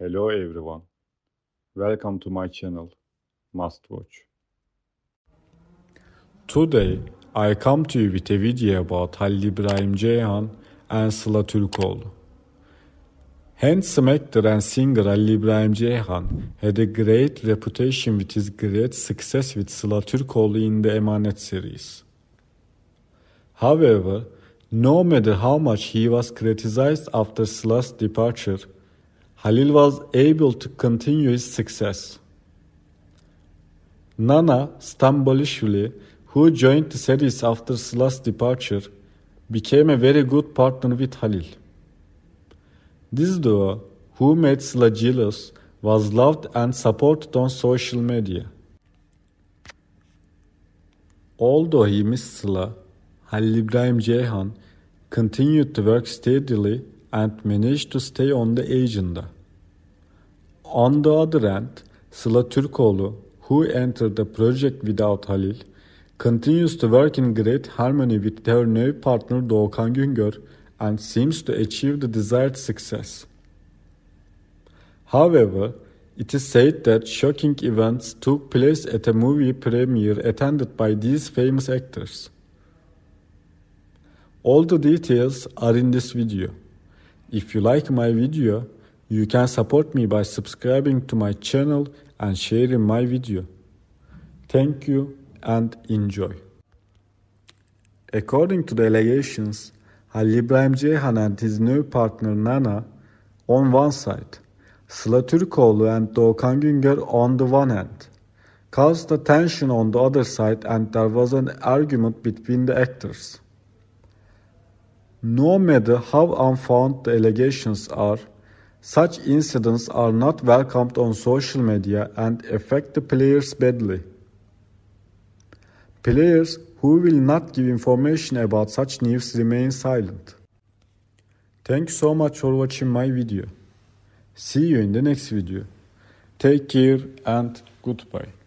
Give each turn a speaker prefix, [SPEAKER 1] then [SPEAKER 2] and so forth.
[SPEAKER 1] Hello everyone. Welcome to my channel, Must Watch. Today, I come to you with a video about Halil İbrahim Ceyhan and Sıla Türkoğlu. Handsome actor and singer Halil İbrahim Ceyhan had a great reputation with his great success with Sıla Türkoğlu in the Emanet series. However, no matter how much he was criticized after Sıla's departure, Halil was able to continue his success. Nana Stambolishvili, who joined the series after Sla's departure, became a very good partner with Halil. This duo, who made Sla jealous, was loved and supported on social media. Although he missed Sla, Halil İbrahim Ceyhan continued to work steadily and managed to stay on the agenda. On the other hand, Sıla Türkoğlu, who entered the project without Halil, continues to work in great harmony with her new partner Doğukan Güngör and seems to achieve the desired success. However, it is said that shocking events took place at a movie premiere attended by these famous actors. All the details are in this video. If you like my video, you can support me by subscribing to my channel and sharing my video. Thank you and enjoy. According to the allegations, Ali İbrahim Ceyhan and his new partner Nana on one side, Sıla Türkoğlu and Doğukan Güngör on the one hand, caused the tension on the other side and there was an argument between the actors. No matter how unfounded the allegations are, such incidents are not welcomed on social media and affect the players badly. Players who will not give information about such news remain silent. Thank you so much for watching my video. See you in the next video. Take care and goodbye.